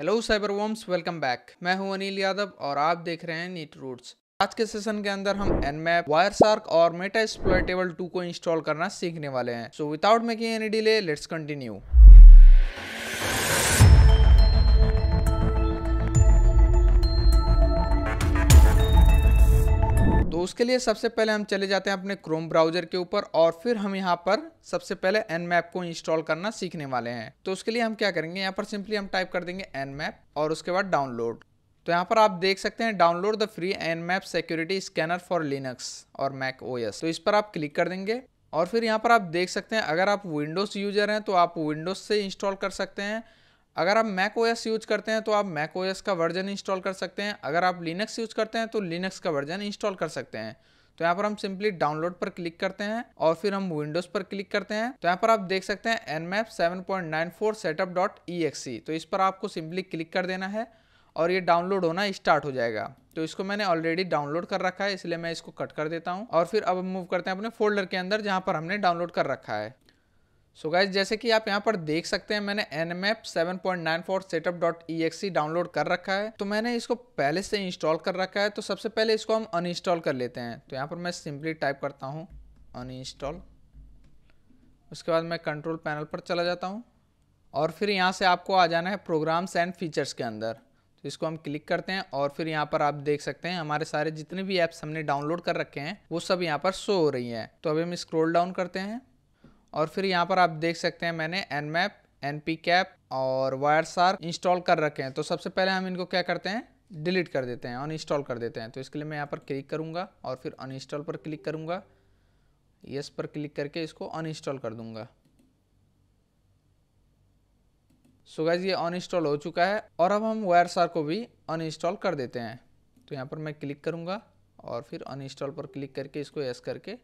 hello cyber worms welcome back मैं हूं अनिल यादव और आप देख रहे हैं नीट रूट्स आज के सेशन के अंदर हम एनमैप वायरसार्क और मेटा एक्सप्लॉयटेबल टू को इंस्टॉल करना सीखने वाले हैं so without making any delay let's continue तो उसके लिए सबसे पहले हम चले जाते हैं अपने क्रोम ब्राउजर के ऊपर और फिर हम यहाँ पर सबसे पहले एन मैप को इंस्टॉल करना सीखने वाले हैं तो उसके लिए हम क्या करेंगे यहाँ पर सिंपली हम टाइप कर देंगे एन मैप और उसके बाद डाउनलोड तो यहाँ पर आप देख सकते हैं download the free Nmap security scanner for Linux और मैक ओ तो इस पर आप क्लिक कर देंगे और फिर यहाँ पर आप देख सकते हैं अगर आप विंडोज़ यूजर हैं तो आप विंडोज़ से इंस्टॉल कर सकते हैं अगर आप मैक ओएस यूज करते हैं तो आप मैक ओएस का वर्जन इंस्टॉल कर सकते हैं अगर आप लिनक्स यूज करते हैं तो लिनक्स का वर्जन इंस्टॉल कर सकते हैं तो यहाँ पर हम सिंपली डाउनलोड पर क्लिक करते हैं और फिर हम विंडोज पर क्लिक करते हैं तो यहाँ पर आप देख सकते हैं Nmap seven point nine four setup dot E तो इस पर आपको सिंपली क्लिक कर देना है और ये डाउनलोड होना स्टार्ट हो जाएगा तो इसको मैंने ऑलरेडी डाउनलोड कर रखा है इसलिए मैं इसको कट कर देता हूँ और फिर अब मूव करते हैं अपने फोल्डर के अंदर जहाँ पर हमने डाउनलोड कर रखा है सो so गाइज जैसे कि आप यहाँ पर देख सकते हैं मैंने N M F seven point nine four setup dot E X download कर रखा है तो मैंने इसको पहले से इंस्टॉल कर रखा है तो सबसे पहले इसको हम अनइंस्टॉल कर लेते हैं तो यहाँ पर मैं सिंपली टाइप करता हूँ अनइंस्टॉल उसके बाद मैं कंट्रोल पैनल पर चला जाता हूँ और फिर यहाँ से आपको आ जाना है प्रोग्राम्स एंड फीचर्स के अंदर तो इसको हम क्लिक करते हैं और फिर यहाँ पर आप देख सकते हैं हमारे सारे जितने भी ऐप्स हमने डाउनलोड कर रखे हैं वो सब यहाँ पर शो हो रही हैं तो अभी हम स्क्रोल डाउन करते हैं और फिर यहाँ पर आप देख सकते हैं मैंने Nmap Npcap और वायर सार इंस्टॉल कर रखे हैं तो सबसे पहले हम इनको क्या करते हैं डिलीट कर देते हैं अनइंस्टॉल कर देते हैं तो इसके लिए मैं यहाँ पर क्लिक करूँगा और फिर अनइंस्टॉल पर क्लिक करूँगा यस पर क्लिक करके इसको अनइंस्टॉल कर दूँगा सो गैज ये अनइंस्टॉल हो चुका है और अब हम वायर सार को भी अनइंस्टॉल कर देते हैं तो यहाँ पर मैं क्लिक करूँगा और फिर अनइंस्टॉल पर क्लिक करके इसको यस करके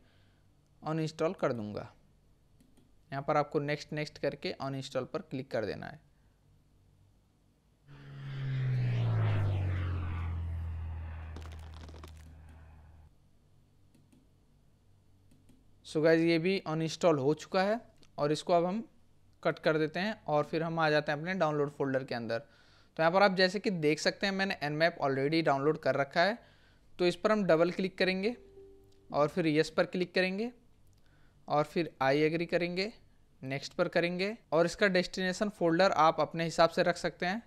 अनइंस्टॉल कर दूँगा यहाँ पर आपको नेक्स्ट नेक्स्ट करके ऑन इंस्टॉल पर क्लिक कर देना है सो so गाइज ये भी अन इंस्टॉल हो चुका है और इसको अब हम कट कर देते हैं और फिर हम आ जाते हैं अपने डाउनलोड फोल्डर के अंदर तो यहाँ पर आप जैसे कि देख सकते हैं मैंने एन मैप ऑलरेडी डाउनलोड कर रखा है तो इस पर हम डबल क्लिक करेंगे और फिर यस पर क्लिक करेंगे और फिर आई एग्री करेंगे नेक्स्ट पर करेंगे और इसका डेस्टिनेशन फोल्डर आप अपने हिसाब से रख सकते हैं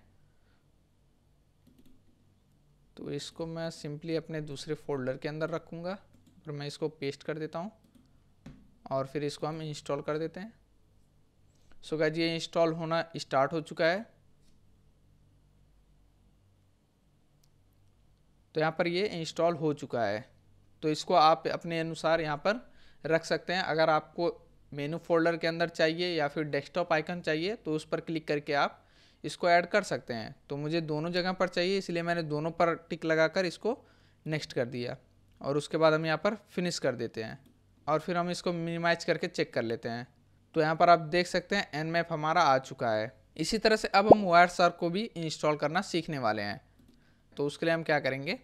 तो इसको मैं सिंपली अपने दूसरे फोल्डर के अंदर रखूँगा और मैं इसको पेस्ट कर देता हूँ और फिर इसको हम इंस्टॉल कर देते हैं सो जी ये इंस्टॉल होना स्टार्ट हो चुका है तो यहाँ पर ये इंस्टॉल हो चुका है तो इसको आप अपने अनुसार यहाँ पर रख सकते हैं अगर आपको मेनू फोल्डर के अंदर चाहिए या फिर डेस्कटॉप आइकन चाहिए तो उस पर क्लिक करके आप इसको ऐड कर सकते हैं तो मुझे दोनों जगह पर चाहिए इसलिए मैंने दोनों पर टिक लगाकर इसको नेक्स्ट कर दिया और उसके बाद हम यहाँ पर फिनिश कर देते हैं और फिर हम इसको मिनिमाइज करके चेक कर लेते हैं तो यहाँ पर आप देख सकते हैं एन मैप हमारा आ चुका है इसी तरह से अब हम वायर शार्क को भी इंस्टॉल करना सीखने वाले हैं तो उसके लिए हम क्या करेंगे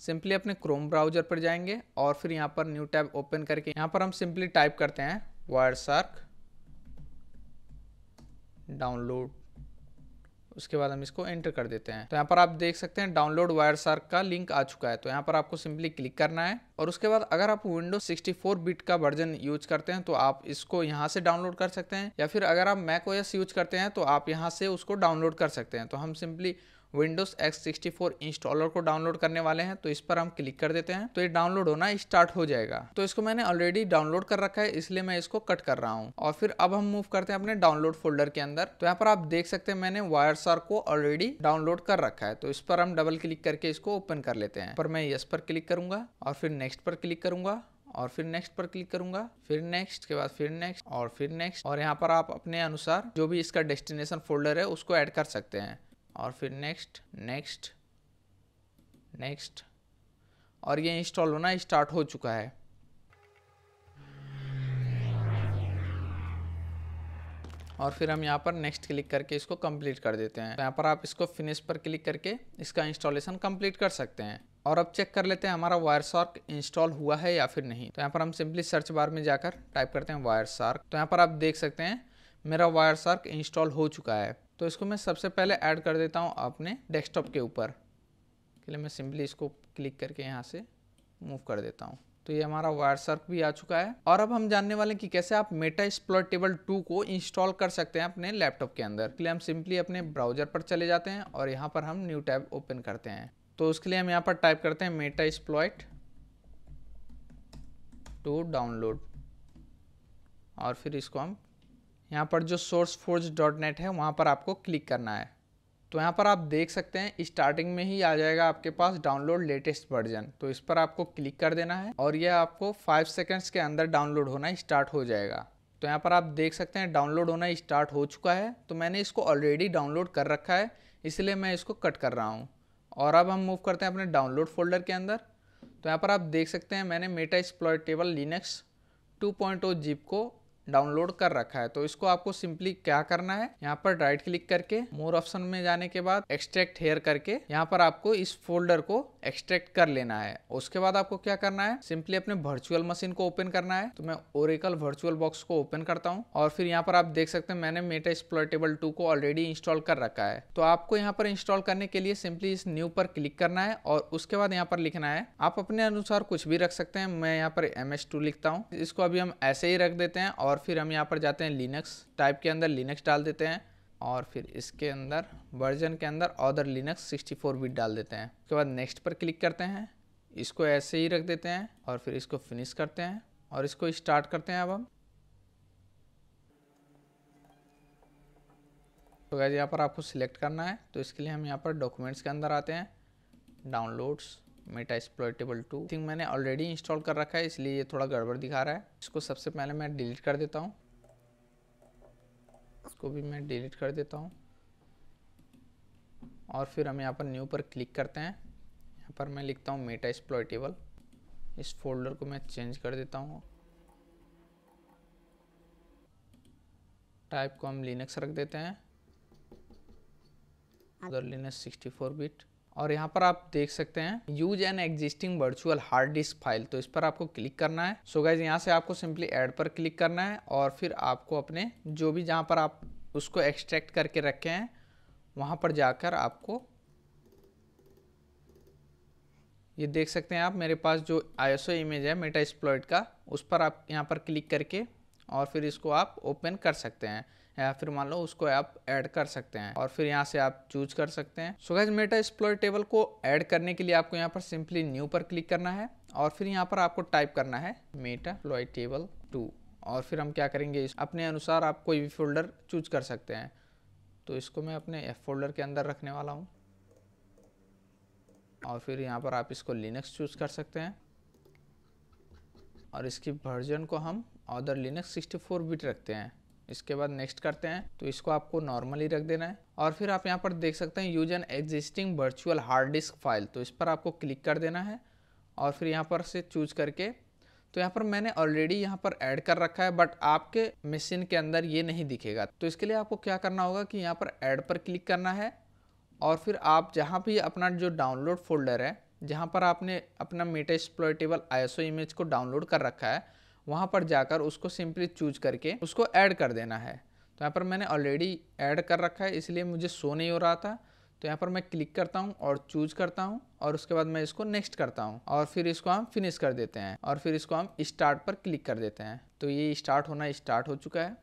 सिंपली अपने क्रोम ब्राउजर पर जाएंगे और फिर यहाँ पर न्यू टैब ओपन करके यहाँ पर हम सिंपली टाइप करते हैं वायर सार्क डाउनलोड उसके बाद हम इसको एंटर कर देते हैं तो यहाँ पर आप देख सकते हैं डाउनलोड वायर सार्क का लिंक आ चुका है तो यहाँ पर आपको सिंपली क्लिक करना है और उसके बाद अगर आप विंडो 64 बिट का वर्जन यूज करते हैं तो आप इसको यहाँ से डाउनलोड कर सकते हैं या फिर अगर आप मैक ओ यूज करते हैं तो आप यहाँ से उसको डाउनलोड कर सकते हैं तो हम simply Windows X sixty four installer को डाउनलोड करने वाले हैं तो इस पर हम क्लिक कर देते हैं तो ये डाउनलोड होना स्टार्ट हो जाएगा तो इसको मैंने ऑलरेडी डाउनलोड कर रखा है इसलिए मैं इसको कट कर रहा हूँ और फिर अब हम मूव करते हैं अपने डाउनलोड फोल्डर के अंदर तो यहाँ पर आप देख सकते हैं मैंने वायर को ऑलरेडी डाउनलोड कर रखा है तो इस पर हम डबल क्लिक करके इसको ओपन कर लेते हैं पर मैं यस पर क्लिक करूंगा और फिर नेक्स्ट पर क्लिक करूंगा और फिर नेक्स्ट पर क्लिक करूंगा फिर नेक्स्ट के बाद फिर नेक्स्ट और फिर नेक्स्ट और यहाँ पर आप अपने अनुसार जो भी इसका डेस्टिनेशन फोल्डर है उसको ऐड कर सकते हैं और फिर नेक्स्ट नेक्स्ट नेक्स्ट और ये इंस्टॉल होना स्टार्ट हो चुका है और फिर हम यहाँ पर नेक्स्ट क्लिक करके इसको कंप्लीट कर देते हैं तो यहाँ पर आप इसको फिनिश पर क्लिक करके इसका इंस्टॉलेशन कंप्लीट कर सकते हैं और अब चेक कर लेते हैं हमारा वायर शार्क इंस्टॉल हुआ है या फिर नहीं तो यहाँ पर हम सिंपली सर्च बार में जाकर टाइप करते हैं वायर शार्क तो यहाँ पर आप देख सकते हैं मेरा वायर शार्क इंस्टॉल हो चुका है तो इसको मैं सबसे पहले ऐड कर देता हूँ अपने डेस्कटॉप के ऊपर के लिए मैं सिंपली इसको क्लिक करके यहाँ से मूव कर देता हूँ तो ये हमारा वायर सर्क भी आ चुका है और अब हम जानने वाले हैं कि कैसे आप मेटा एक्सप्लोर टेबल टू को इंस्टॉल कर सकते हैं अपने लैपटॉप के अंदर के लिए हम सिंपली अपने ब्राउजर पर चले जाते हैं और यहाँ पर हम न्यू टैब ओपन करते हैं तो उसके लिए हम यहाँ पर टाइप करते हैं मेटा एक्सप्लॉयट टू डाउनलोड और फिर इसको हम यहाँ पर जो सोर्स फोर्ज डॉट नेट है वहाँ पर आपको क्लिक करना है तो यहाँ पर आप देख सकते हैं स्टार्टिंग में ही आ जाएगा आपके पास डाउनलोड लेटेस्ट वर्जन तो इस पर आपको क्लिक कर देना है और यह आपको फाइव सेकेंड्स के अंदर डाउनलोड होना स्टार्ट हो जाएगा तो यहाँ पर आप देख सकते हैं डाउनलोड होना स्टार्ट हो चुका है तो मैंने इसको ऑलरेडी डाउनलोड कर रखा है इसलिए मैं इसको कट कर रहा हूँ और अब हम मूव करते हैं अपने डाउनलोड फोल्डर के अंदर तो यहाँ पर आप देख सकते हैं मैंने मेटा एक्सप्लॉयटेबल लिनक्स 2.0 जीप को डाउनलोड कर रखा है तो इसको आपको सिंपली क्या करना है यहाँ पर राइट क्लिक करके मोर ऑप्शन में जाने के बाद एक्सट्रैक्ट हेयर करके यहाँ पर आपको इस फोल्डर को एक्सट्रैक्ट कर लेना है उसके बाद आपको क्या करना है सिंपली अपने वर्चुअल मशीन को ओपन करना है तो मैं ओरिकल वर्चुअल बॉक्स को ओपन करता हूँ और फिर यहाँ पर आप देख सकते हैं मैंने मेटा एक्सप्लोटेबल टू को ऑलरेडी इंस्टॉल कर रखा है तो आपको यहाँ पर इंस्टॉल करने के लिए सिंपली इस न्यू पर क्लिक करना है और उसके बाद यहाँ पर लिखना है आप अपने अनुसार कुछ भी रख सकते हैं मैं यहाँ पर एम लिखता हूँ इसको अभी हम ऐसे ही रख देते हैं और और फिर हम यहाँ पर जाते हैं लिनक्स टाइप के अंदर लिनक्स डाल देते हैं और फिर इसके अंदर वर्जन के अंदर ऑदर लिनक्स 64 बिट डाल देते हैं उसके बाद नेक्स्ट पर क्लिक करते हैं इसको ऐसे ही रख देते हैं और फिर इसको फिनिश करते हैं और इसको स्टार्ट करते हैं अब हम तो गैज यहाँ पर आपको सिलेक्ट करना है तो इसके लिए हम यहाँ पर डॉक्यूमेंट्स के अंदर आते हैं downloads Metasploitable two think मैंने ऑलरेडी इंस्टॉल कर रखा है इसलिए ये थोड़ा गड़बड़ दिखा रहा है इसको सबसे पहले मैं डिलीट कर देता हूँ इसको भी मैं डिलीट कर देता हूँ और फिर हम यहाँ पर न्यू पर क्लिक करते हैं यहाँ पर मैं लिखता हूँ मेटा एक्सप्लोइटेबल इस फोल्डर को मैं चेंज कर देता हूँ टाइप को हम लिनक्स रख देते हैं उधर लिनक्स 64 बिट और यहाँ पर आप देख सकते हैं use an existing virtual hard disk file तो इस पर आपको क्लिक करना है सो गाइज यहाँ से आपको सिंपली एड पर क्लिक करना है और फिर आपको अपने जो भी जहाँ पर आप उसको एक्सट्रैक्ट करके रखे हैं वहाँ पर जाकर आपको ये देख सकते हैं आप मेरे पास जो आई इमेज है मेटा एक्सप्लॉइट का उस पर आप यहाँ पर क्लिक करके और फिर इसको आप ओपन कर सकते हैं या फिर मान लो उसको आप ऐड कर सकते हैं और फिर यहाँ से आप चूज कर सकते हैं so guys Metasploitable को ऐड करने के लिए आपको यहाँ पर सिंपली न्यू पर क्लिक करना है और फिर यहाँ पर आपको टाइप करना है मेटा एक्सप्लोर टेबल टू और फिर हम क्या करेंगे अपने अनुसार आप कोई भी फोल्डर चूज कर सकते हैं तो इसको मैं अपने एफ फोल्डर के अंदर रखने वाला हूँ और फिर यहाँ पर आप इसको लिनक्स चूज़ कर सकते हैं और इसकी वर्जन को हम अदर लिनक्स 64 बिट रखते हैं इसके बाद नेक्स्ट करते हैं तो इसको आपको नॉर्मली रख देना है और फिर आप यहाँ पर देख सकते हैं use an existing virtual hard disk file तो इस पर आपको क्लिक कर देना है और फिर यहाँ पर से चूज करके तो यहाँ पर मैंने ऑलरेडी यहाँ पर ऐड कर रखा है बट आपके मशीन के अंदर ये नहीं दिखेगा तो इसके लिए आपको क्या करना होगा कि यहाँ पर ऐड पर क्लिक करना है और फिर आप जहाँ भी अपना जो डाउनलोड फोल्डर है जहाँ पर आपने अपना मीटा एक्सप्लोइटेबल आई इमेज को डाउनलोड कर रखा है वहाँ पर जाकर उसको सिंपली चूज करके उसको ऐड कर देना है तो यहाँ पर मैंने ऑलरेडी ऐड कर रखा है इसलिए मुझे शो नहीं हो रहा था तो यहाँ पर मैं क्लिक करता हूँ और चूज करता हूँ और उसके बाद मैं इसको नेक्स्ट करता हूँ और फिर इसको हम फिनिश कर देते हैं और फिर इसको हम स्टार्ट पर क्लिक कर देते हैं तो ये स्टार्ट होना स्टार्ट हो चुका है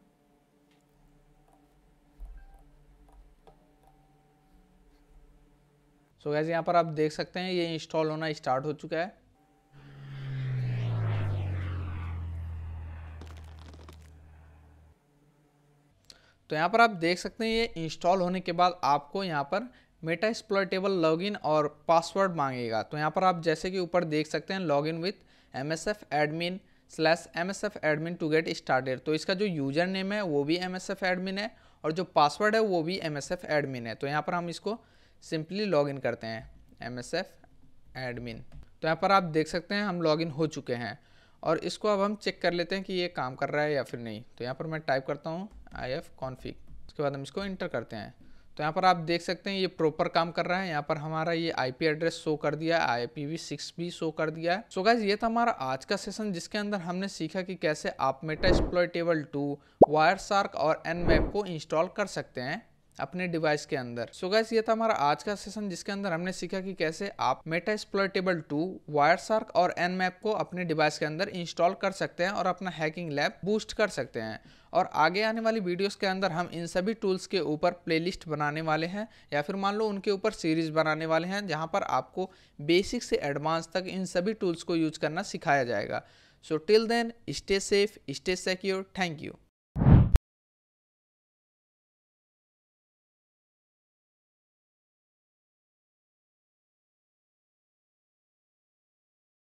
सो so गैस यहाँ पर आप देख सकते हैं ये इंस्टॉल होना स्टार्ट हो चुका है तो यहाँ पर आप देख सकते हैं ये इंस्टॉल होने के बाद आपको यहाँ पर मेटा एक्सप्लॉयटेबल लॉगिन और पासवर्ड मांगेगा तो यहाँ पर आप जैसे कि ऊपर देख सकते हैं login with M S F admin slash M S F admin to get started तो इसका जो यूजर नेम है वो भी एम एस एफ एडमिन है और जो पासवर्ड है वो भी एम एस एफ एडमिन है तो यहाँ पर हम इसको सिंपली लॉग इन करते हैं एम एस एफ एडमिन तो यहाँ पर आप देख सकते हैं हम लॉगिन हो चुके हैं और इसको अब हम चेक कर लेते हैं कि ये काम कर रहा है या फिर नहीं तो यहाँ पर मैं टाइप करता हूँ आई एफ कॉन्फिक उसके बाद हम इसको इंटर करते हैं तो यहाँ पर आप देख सकते हैं ये प्रॉपर काम कर रहा है यहाँ पर हमारा ये आईपी एड्रेस शो कर दिया है आई पी वी सिक्स भी शो कर दिया है सो गाइज ये था हमारा आज का सेशन जिसके अंदर हमने सीखा कि कैसे आप Metasploitable two Wireshark और एन मैप को इंस्टॉल कर सकते हैं अपने डिवाइस के अंदर सो गैस ये था हमारा आज का सेशन जिसके अंदर हमने सीखा कि कैसे आप Metasploitable two Wireshark और एन मैप को अपने डिवाइस के अंदर इंस्टॉल कर सकते हैं और अपना हैकिंग लैब बूस्ट कर सकते हैं और आगे आने वाली वीडियोस के अंदर हम इन सभी टूल्स के ऊपर प्लेलिस्ट बनाने वाले हैं या फिर मान लो उनके ऊपर सीरीज बनाने वाले हैं जहां पर आपको बेसिक से एडवांस तक इन सभी टूल्स को यूज करना सिखाया जाएगा so till then stay safe stay secure thank you